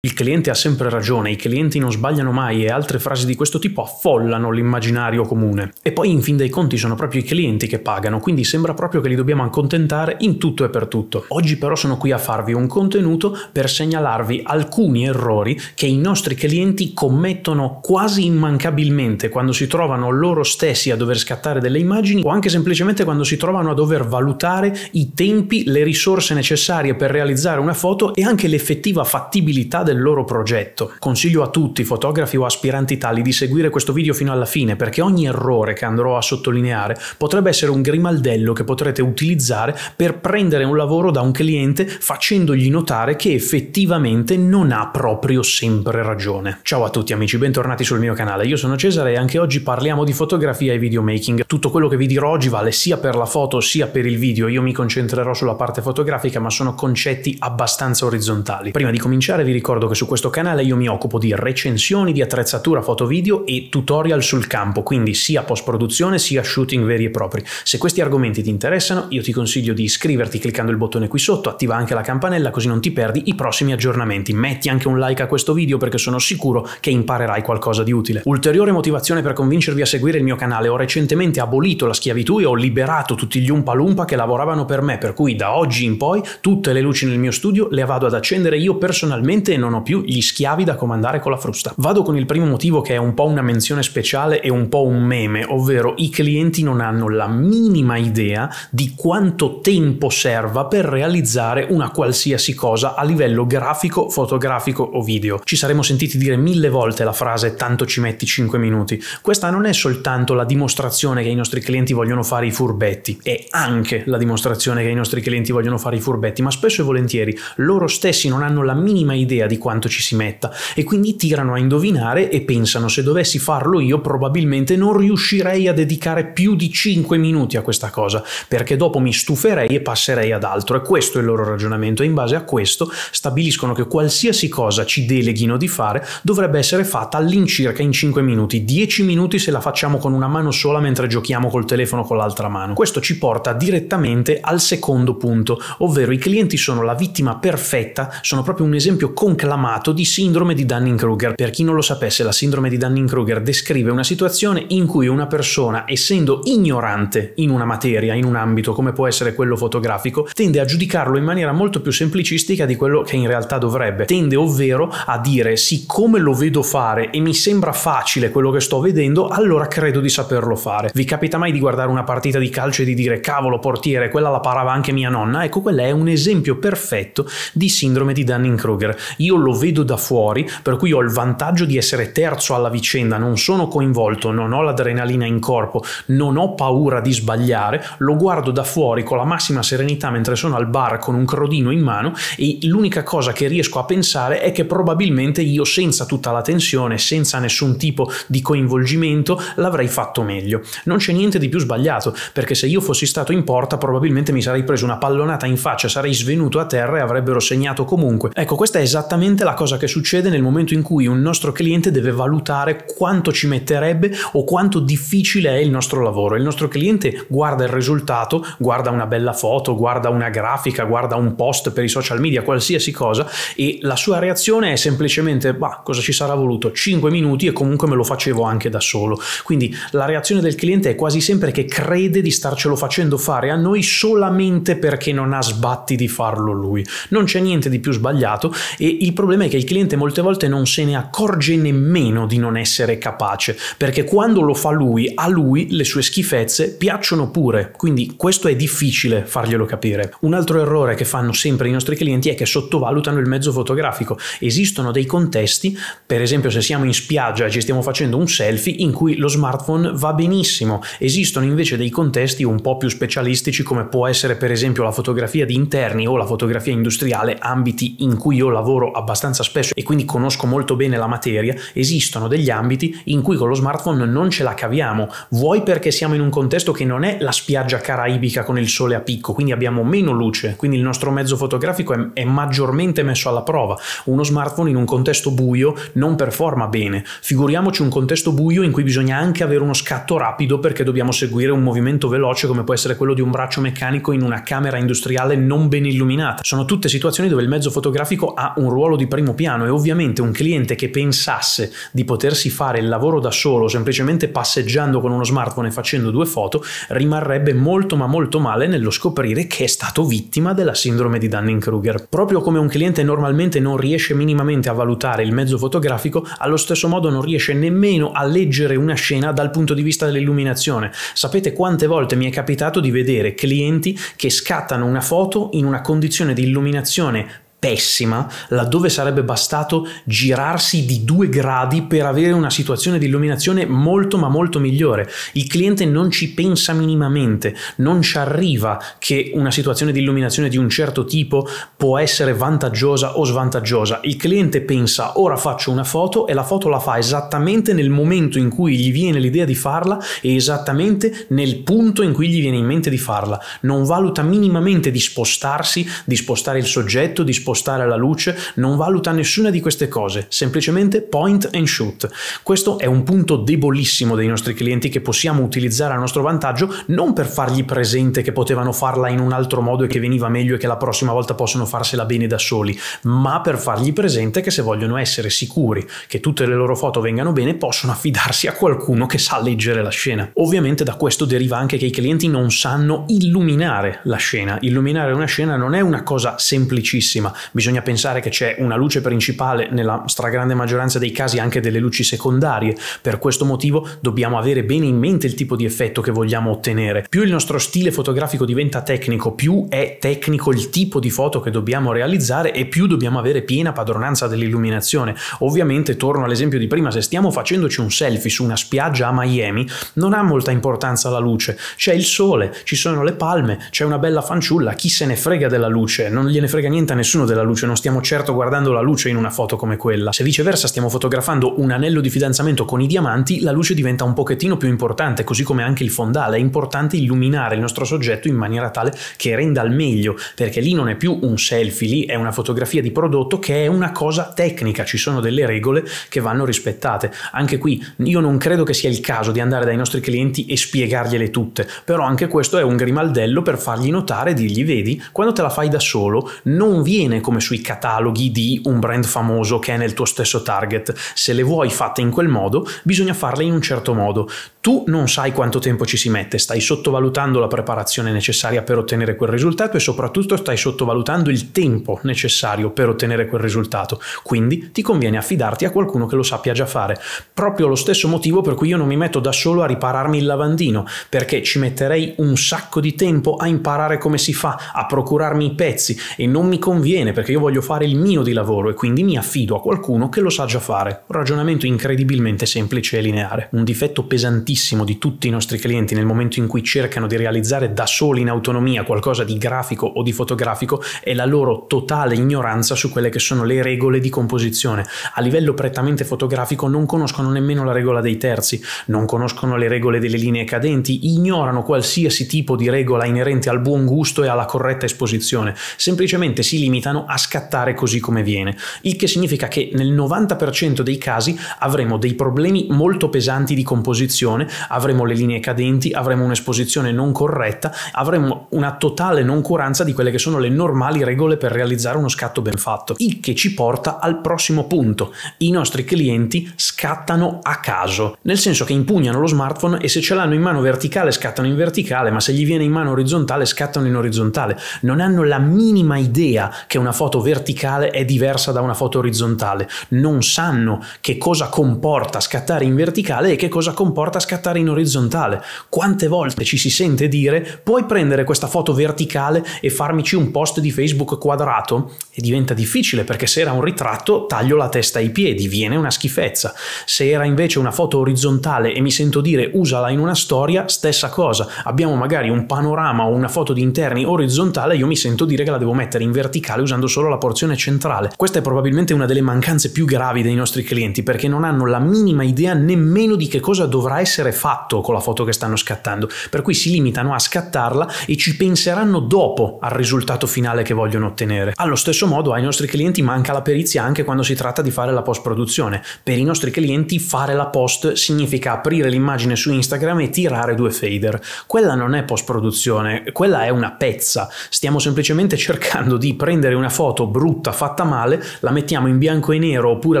Il cliente ha sempre ragione, i clienti non sbagliano mai e altre frasi di questo tipo affollano l'immaginario comune. E poi in fin dei conti sono proprio i clienti che pagano, quindi sembra proprio che li dobbiamo accontentare in tutto e per tutto. Oggi però sono qui a farvi un contenuto per segnalarvi alcuni errori che i nostri clienti commettono quasi immancabilmente quando si trovano loro stessi a dover scattare delle immagini o anche semplicemente quando si trovano a dover valutare i tempi, le risorse necessarie per realizzare una foto e anche l'effettiva fattibilità del loro progetto. Consiglio a tutti, fotografi o aspiranti tali, di seguire questo video fino alla fine perché ogni errore che andrò a sottolineare potrebbe essere un grimaldello che potrete utilizzare per prendere un lavoro da un cliente facendogli notare che effettivamente non ha proprio sempre ragione. Ciao a tutti amici, bentornati sul mio canale, io sono Cesare e anche oggi parliamo di fotografia e videomaking. Tutto quello che vi dirò oggi vale sia per la foto sia per il video, io mi concentrerò sulla parte fotografica ma sono concetti abbastanza orizzontali. Prima di cominciare vi ricordo ricordo che su questo canale io mi occupo di recensioni di attrezzatura foto-video e tutorial sul campo, quindi sia post-produzione sia shooting veri e propri. Se questi argomenti ti interessano, io ti consiglio di iscriverti cliccando il bottone qui sotto, attiva anche la campanella così non ti perdi i prossimi aggiornamenti. Metti anche un like a questo video perché sono sicuro che imparerai qualcosa di utile. Ulteriore motivazione per convincervi a seguire il mio canale, ho recentemente abolito la schiavitù e ho liberato tutti gli umpa lumpa che lavoravano per me, per cui da oggi in poi tutte le luci nel mio studio le vado ad accendere io personalmente e non non ho più gli schiavi da comandare con la frusta. Vado con il primo motivo che è un po' una menzione speciale e un po' un meme, ovvero i clienti non hanno la minima idea di quanto tempo serva per realizzare una qualsiasi cosa a livello grafico, fotografico o video. Ci saremmo sentiti dire mille volte la frase tanto ci metti 5 minuti. Questa non è soltanto la dimostrazione che i nostri clienti vogliono fare i furbetti, è anche la dimostrazione che i nostri clienti vogliono fare i furbetti, ma spesso e volentieri loro stessi non hanno la minima idea di quanto ci si metta e quindi tirano a indovinare e pensano se dovessi farlo io probabilmente non riuscirei a dedicare più di 5 minuti a questa cosa perché dopo mi stuferei e passerei ad altro e questo è il loro ragionamento e in base a questo stabiliscono che qualsiasi cosa ci deleghino di fare dovrebbe essere fatta all'incirca in 5 minuti, 10 minuti se la facciamo con una mano sola mentre giochiamo col telefono con l'altra mano. Questo ci porta direttamente al secondo punto, ovvero i clienti sono la vittima perfetta, sono proprio un esempio concreto acclamato di sindrome di Dunning-Kruger. Per chi non lo sapesse, la sindrome di Dunning-Kruger descrive una situazione in cui una persona, essendo ignorante in una materia, in un ambito come può essere quello fotografico, tende a giudicarlo in maniera molto più semplicistica di quello che in realtà dovrebbe. Tende ovvero a dire siccome lo vedo fare e mi sembra facile quello che sto vedendo, allora credo di saperlo fare. Vi capita mai di guardare una partita di calcio e di dire cavolo portiere, quella la parava anche mia nonna? Ecco, quella è un esempio perfetto di sindrome di Dunning-Kruger. Io lo vedo da fuori, per cui ho il vantaggio di essere terzo alla vicenda, non sono coinvolto, non ho l'adrenalina in corpo, non ho paura di sbagliare, lo guardo da fuori con la massima serenità mentre sono al bar con un crodino in mano e l'unica cosa che riesco a pensare è che probabilmente io senza tutta la tensione, senza nessun tipo di coinvolgimento, l'avrei fatto meglio. Non c'è niente di più sbagliato, perché se io fossi stato in porta probabilmente mi sarei preso una pallonata in faccia, sarei svenuto a terra e avrebbero segnato comunque. Ecco, questa è esattamente esattamente la cosa che succede nel momento in cui un nostro cliente deve valutare quanto ci metterebbe o quanto difficile è il nostro lavoro. Il nostro cliente guarda il risultato, guarda una bella foto, guarda una grafica, guarda un post per i social media, qualsiasi cosa, e la sua reazione è semplicemente, bah, cosa ci sarà voluto? 5 minuti e comunque me lo facevo anche da solo. Quindi la reazione del cliente è quasi sempre che crede di starcelo facendo fare a noi solamente perché non ha sbatti di farlo lui. Non c'è niente di più sbagliato e il problema è che il cliente molte volte non se ne accorge nemmeno di non essere capace, perché quando lo fa lui, a lui le sue schifezze piacciono pure, quindi questo è difficile farglielo capire. Un altro errore che fanno sempre i nostri clienti è che sottovalutano il mezzo fotografico. Esistono dei contesti, per esempio se siamo in spiaggia e ci stiamo facendo un selfie, in cui lo smartphone va benissimo. Esistono invece dei contesti un po' più specialistici come può essere per esempio la fotografia di interni o la fotografia industriale, ambiti in cui io lavoro abbastanza spesso e quindi conosco molto bene la materia, esistono degli ambiti in cui con lo smartphone non ce la caviamo, vuoi perché siamo in un contesto che non è la spiaggia caraibica con il sole a picco, quindi abbiamo meno luce, quindi il nostro mezzo fotografico è, è maggiormente messo alla prova. Uno smartphone in un contesto buio non performa bene, figuriamoci un contesto buio in cui bisogna anche avere uno scatto rapido perché dobbiamo seguire un movimento veloce come può essere quello di un braccio meccanico in una camera industriale non ben illuminata. Sono tutte situazioni dove il mezzo fotografico ha un ruolo ruolo di primo piano e ovviamente un cliente che pensasse di potersi fare il lavoro da solo semplicemente passeggiando con uno smartphone e facendo due foto rimarrebbe molto ma molto male nello scoprire che è stato vittima della sindrome di Dunning-Kruger. Proprio come un cliente normalmente non riesce minimamente a valutare il mezzo fotografico, allo stesso modo non riesce nemmeno a leggere una scena dal punto di vista dell'illuminazione. Sapete quante volte mi è capitato di vedere clienti che scattano una foto in una condizione di illuminazione pessima, laddove sarebbe bastato girarsi di due gradi per avere una situazione di illuminazione molto ma molto migliore. Il cliente non ci pensa minimamente, non ci arriva che una situazione di illuminazione di un certo tipo può essere vantaggiosa o svantaggiosa. Il cliente pensa ora faccio una foto e la foto la fa esattamente nel momento in cui gli viene l'idea di farla e esattamente nel punto in cui gli viene in mente di farla. Non valuta minimamente di spostarsi, di spostare il soggetto, di spostare spostare la luce, non valuta nessuna di queste cose, semplicemente point and shoot. Questo è un punto debolissimo dei nostri clienti che possiamo utilizzare a nostro vantaggio non per fargli presente che potevano farla in un altro modo e che veniva meglio e che la prossima volta possono farsela bene da soli, ma per fargli presente che se vogliono essere sicuri che tutte le loro foto vengano bene possono affidarsi a qualcuno che sa leggere la scena. Ovviamente da questo deriva anche che i clienti non sanno illuminare la scena. Illuminare una scena non è una cosa semplicissima, bisogna pensare che c'è una luce principale nella stragrande maggioranza dei casi anche delle luci secondarie, per questo motivo dobbiamo avere bene in mente il tipo di effetto che vogliamo ottenere. Più il nostro stile fotografico diventa tecnico, più è tecnico il tipo di foto che dobbiamo realizzare e più dobbiamo avere piena padronanza dell'illuminazione. Ovviamente torno all'esempio di prima, se stiamo facendoci un selfie su una spiaggia a Miami, non ha molta importanza la luce, c'è il sole, ci sono le palme, c'è una bella fanciulla, chi se ne frega della luce, non gliene frega niente a nessuno della luce, non stiamo certo guardando la luce in una foto come quella. Se viceversa stiamo fotografando un anello di fidanzamento con i diamanti, la luce diventa un pochettino più importante, così come anche il fondale. È importante illuminare il nostro soggetto in maniera tale che renda al meglio, perché lì non è più un selfie, lì è una fotografia di prodotto che è una cosa tecnica, ci sono delle regole che vanno rispettate. Anche qui io non credo che sia il caso di andare dai nostri clienti e spiegargliele tutte, però anche questo è un grimaldello per fargli notare, dirgli vedi, quando te la fai da solo non viene bene come sui cataloghi di un brand famoso che è nel tuo stesso target. Se le vuoi fatte in quel modo, bisogna farle in un certo modo. Tu non sai quanto tempo ci si mette, stai sottovalutando la preparazione necessaria per ottenere quel risultato e soprattutto stai sottovalutando il tempo necessario per ottenere quel risultato. Quindi ti conviene affidarti a qualcuno che lo sappia già fare. Proprio lo stesso motivo per cui io non mi metto da solo a ripararmi il lavandino, perché ci metterei un sacco di tempo a imparare come si fa, a procurarmi i pezzi e non mi conviene bene perché io voglio fare il mio di lavoro e quindi mi affido a qualcuno che lo sa già fare. Un ragionamento incredibilmente semplice e lineare. Un difetto pesantissimo di tutti i nostri clienti nel momento in cui cercano di realizzare da soli in autonomia qualcosa di grafico o di fotografico è la loro totale ignoranza su quelle che sono le regole di composizione. A livello prettamente fotografico non conoscono nemmeno la regola dei terzi, non conoscono le regole delle linee cadenti, ignorano qualsiasi tipo di regola inerente al buon gusto e alla corretta esposizione, semplicemente si limitano umano a scattare così come viene, il che significa che nel 90% dei casi avremo dei problemi molto pesanti di composizione, avremo le linee cadenti, avremo un'esposizione non corretta, avremo una totale noncuranza di quelle che sono le normali regole per realizzare uno scatto ben fatto, il che ci porta al prossimo punto. I nostri clienti scattano a caso, nel senso che impugnano lo smartphone e se ce l'hanno in mano verticale scattano in verticale, ma se gli viene in mano orizzontale scattano in orizzontale. Non hanno la minima idea che che una foto verticale è diversa da una foto orizzontale, non sanno che cosa comporta scattare in verticale e che cosa comporta scattare in orizzontale. Quante volte ci si sente dire puoi prendere questa foto verticale e farmici un post di Facebook quadrato? E diventa difficile perché se era un ritratto taglio la testa ai piedi, viene una schifezza. Se era invece una foto orizzontale e mi sento dire usala in una storia, stessa cosa. Abbiamo magari un panorama o una foto di interni orizzontale, io mi sento dire che la devo mettere in verticale usando solo la porzione centrale. Questa è probabilmente una delle mancanze più gravi dei nostri clienti perché non hanno la minima idea nemmeno di che cosa dovrà essere fatto con la foto che stanno scattando, per cui si limitano a scattarla e ci penseranno dopo al risultato finale che vogliono ottenere. Allo stesso modo ai nostri clienti manca la perizia anche quando si tratta di fare la post produzione. Per i nostri clienti fare la post significa aprire l'immagine su Instagram e tirare due fader. Quella non è post produzione, quella è una pezza. Stiamo semplicemente cercando di prendere una foto brutta fatta male, la mettiamo in bianco e nero oppure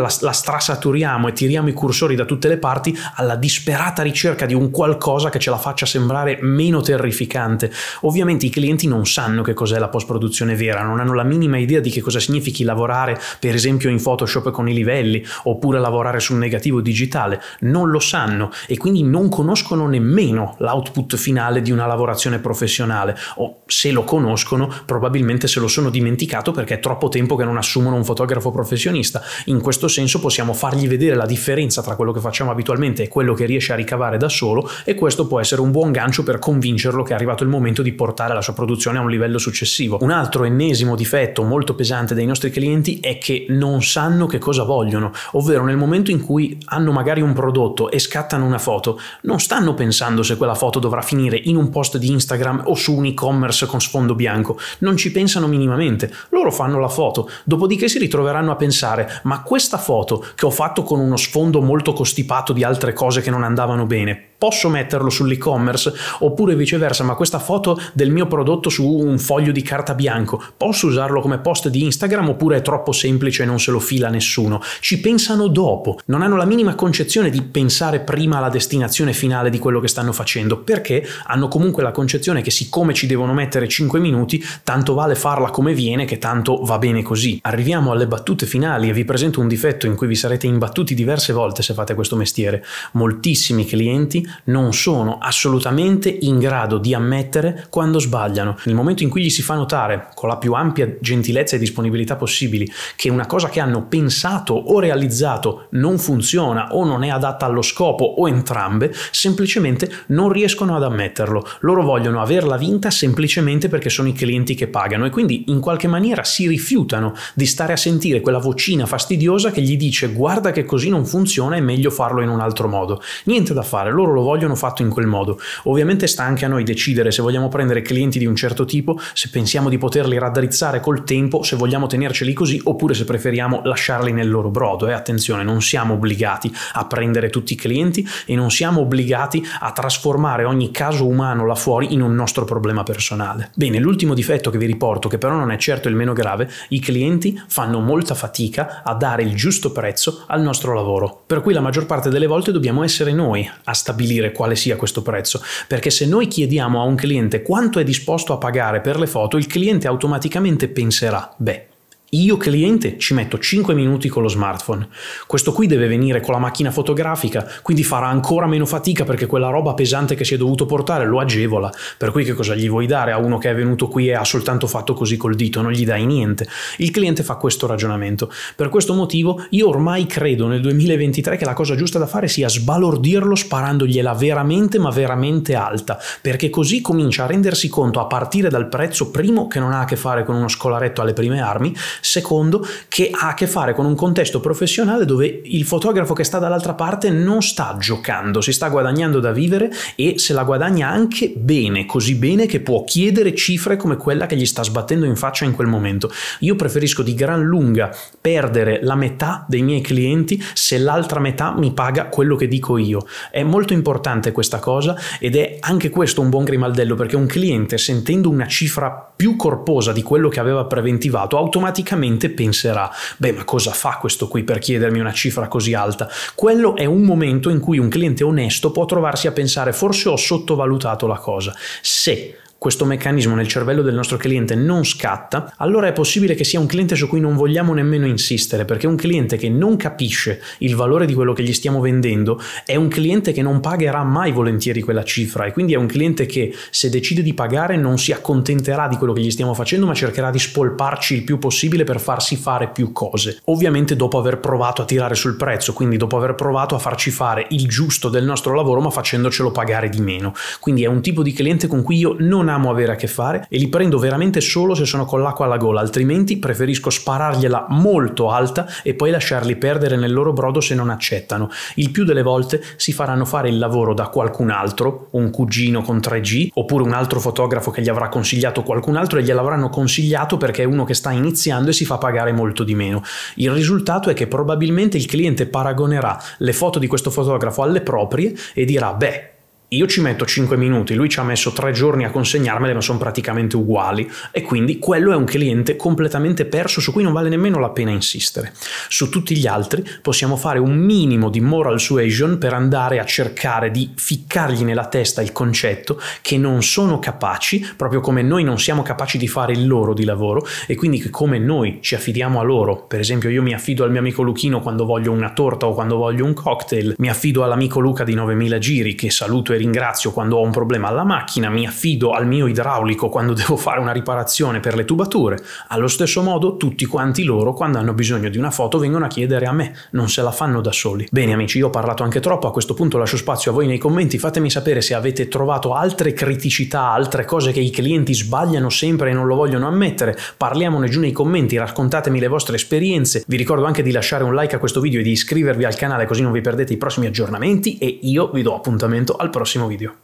la, la strasaturiamo e tiriamo i cursori da tutte le parti alla disperata ricerca di un qualcosa che ce la faccia sembrare meno terrificante. Ovviamente i clienti non sanno che cos'è la post-produzione vera, non hanno la minima idea di che cosa significhi lavorare per esempio in Photoshop con i livelli oppure lavorare sul negativo digitale, non lo sanno e quindi non conoscono nemmeno l'output finale di una lavorazione professionale o se lo conoscono probabilmente se lo sono dimenticato mercato perché è troppo tempo che non assumono un fotografo professionista. In questo senso possiamo fargli vedere la differenza tra quello che facciamo abitualmente e quello che riesce a ricavare da solo e questo può essere un buon gancio per convincerlo che è arrivato il momento di portare la sua produzione a un livello successivo. Un altro ennesimo difetto molto pesante dei nostri clienti è che non sanno che cosa vogliono, ovvero nel momento in cui hanno magari un prodotto e scattano una foto, non stanno pensando se quella foto dovrà finire in un post di Instagram o su un e-commerce con sfondo bianco, non ci pensano minimamente, lo loro fanno la foto, dopodiché si ritroveranno a pensare, ma questa foto che ho fatto con uno sfondo molto costipato di altre cose che non andavano bene, posso metterlo sull'e-commerce? Oppure viceversa, ma questa foto del mio prodotto su un foglio di carta bianco, posso usarlo come post di Instagram oppure è troppo semplice e non se lo fila nessuno? Ci pensano dopo, non hanno la minima concezione di pensare prima alla destinazione finale di quello che stanno facendo, perché hanno comunque la concezione che siccome ci devono mettere 5 minuti, tanto vale farla come viene che tanto va bene così. Arriviamo alle battute finali e vi presento un difetto in cui vi sarete imbattuti diverse volte se fate questo mestiere. Moltissimi clienti non sono assolutamente in grado di ammettere quando sbagliano. Nel momento in cui gli si fa notare con la più ampia gentilezza e disponibilità possibili che una cosa che hanno pensato o realizzato non funziona o non è adatta allo scopo o entrambe, semplicemente non riescono ad ammetterlo. Loro vogliono averla vinta semplicemente perché sono i clienti che pagano e quindi in qualche maniera si rifiutano di stare a sentire quella vocina fastidiosa che gli dice guarda che così non funziona è meglio farlo in un altro modo. Niente da fare, loro lo lo vogliono fatto in quel modo. Ovviamente sta anche a noi decidere se vogliamo prendere clienti di un certo tipo, se pensiamo di poterli raddrizzare col tempo, se vogliamo tenerceli così oppure se preferiamo lasciarli nel loro brodo. E eh? attenzione, non siamo obbligati a prendere tutti i clienti e non siamo obbligati a trasformare ogni caso umano là fuori in un nostro problema personale. Bene, l'ultimo difetto che vi riporto, che però non è certo il meno grave, i clienti fanno molta fatica a dare il giusto prezzo al nostro lavoro. Per cui la maggior parte delle volte dobbiamo essere noi a stabilire stabilire quale sia questo prezzo, perché se noi chiediamo a un cliente quanto è disposto a pagare per le foto, il cliente automaticamente penserà, beh, io cliente ci metto 5 minuti con lo smartphone. Questo qui deve venire con la macchina fotografica, quindi farà ancora meno fatica perché quella roba pesante che si è dovuto portare lo agevola. Per cui che cosa gli vuoi dare a uno che è venuto qui e ha soltanto fatto così col dito? Non gli dai niente. Il cliente fa questo ragionamento. Per questo motivo io ormai credo nel 2023 che la cosa giusta da fare sia sbalordirlo sparandogliela veramente ma veramente alta, perché così comincia a rendersi conto a partire dal prezzo primo che non ha a che fare con uno scolaretto alle prime armi Secondo, che ha a che fare con un contesto professionale dove il fotografo che sta dall'altra parte non sta giocando, si sta guadagnando da vivere e se la guadagna anche bene, così bene che può chiedere cifre come quella che gli sta sbattendo in faccia in quel momento. Io preferisco di gran lunga perdere la metà dei miei clienti se l'altra metà mi paga quello che dico io. È molto importante questa cosa ed è anche questo un buon grimaldello perché un cliente sentendo una cifra più corposa di quello che aveva preventivato automaticamente automaticamente penserà, beh ma cosa fa questo qui per chiedermi una cifra così alta? Quello è un momento in cui un cliente onesto può trovarsi a pensare forse ho sottovalutato la cosa. Se questo meccanismo nel cervello del nostro cliente non scatta, allora è possibile che sia un cliente su cui non vogliamo nemmeno insistere, perché un cliente che non capisce il valore di quello che gli stiamo vendendo è un cliente che non pagherà mai volentieri quella cifra e quindi è un cliente che se decide di pagare non si accontenterà di quello che gli stiamo facendo, ma cercherà di spolparci il più possibile per farsi fare più cose. Ovviamente dopo aver provato a tirare sul prezzo, quindi dopo aver provato a farci fare il giusto del nostro lavoro, ma facendocelo pagare di meno. Quindi è un tipo di cliente con cui io non non amo avere a che fare e li prendo veramente solo se sono con l'acqua alla gola, altrimenti preferisco sparargliela molto alta e poi lasciarli perdere nel loro brodo se non accettano. Il più delle volte si faranno fare il lavoro da qualcun altro, un cugino con 3G, oppure un altro fotografo che gli avrà consigliato qualcun altro e gliel'avranno consigliato perché è uno che sta iniziando e si fa pagare molto di meno. Il risultato è che probabilmente il cliente paragonerà le foto di questo fotografo alle proprie e dirà beh, io ci metto 5 minuti, lui ci ha messo 3 giorni a consegnarmele, ma sono praticamente uguali e quindi quello è un cliente completamente perso su cui non vale nemmeno la pena insistere. Su tutti gli altri possiamo fare un minimo di moral suasion per andare a cercare di ficcargli nella testa il concetto che non sono capaci, proprio come noi non siamo capaci di fare il loro di lavoro e quindi che come noi ci affidiamo a loro, per esempio io mi affido al mio amico Luchino quando voglio una torta o quando voglio un cocktail, mi affido all'amico Luca di 9000 giri che saluto e ringrazio quando ho un problema alla macchina, mi affido al mio idraulico quando devo fare una riparazione per le tubature. Allo stesso modo tutti quanti loro quando hanno bisogno di una foto vengono a chiedere a me, non se la fanno da soli. Bene amici, io ho parlato anche troppo, a questo punto lascio spazio a voi nei commenti, fatemi sapere se avete trovato altre criticità, altre cose che i clienti sbagliano sempre e non lo vogliono ammettere, parliamone giù nei commenti, raccontatemi le vostre esperienze, vi ricordo anche di lasciare un like a questo video e di iscrivervi al canale così non vi perdete i prossimi aggiornamenti e io vi do appuntamento al prossimo próximo video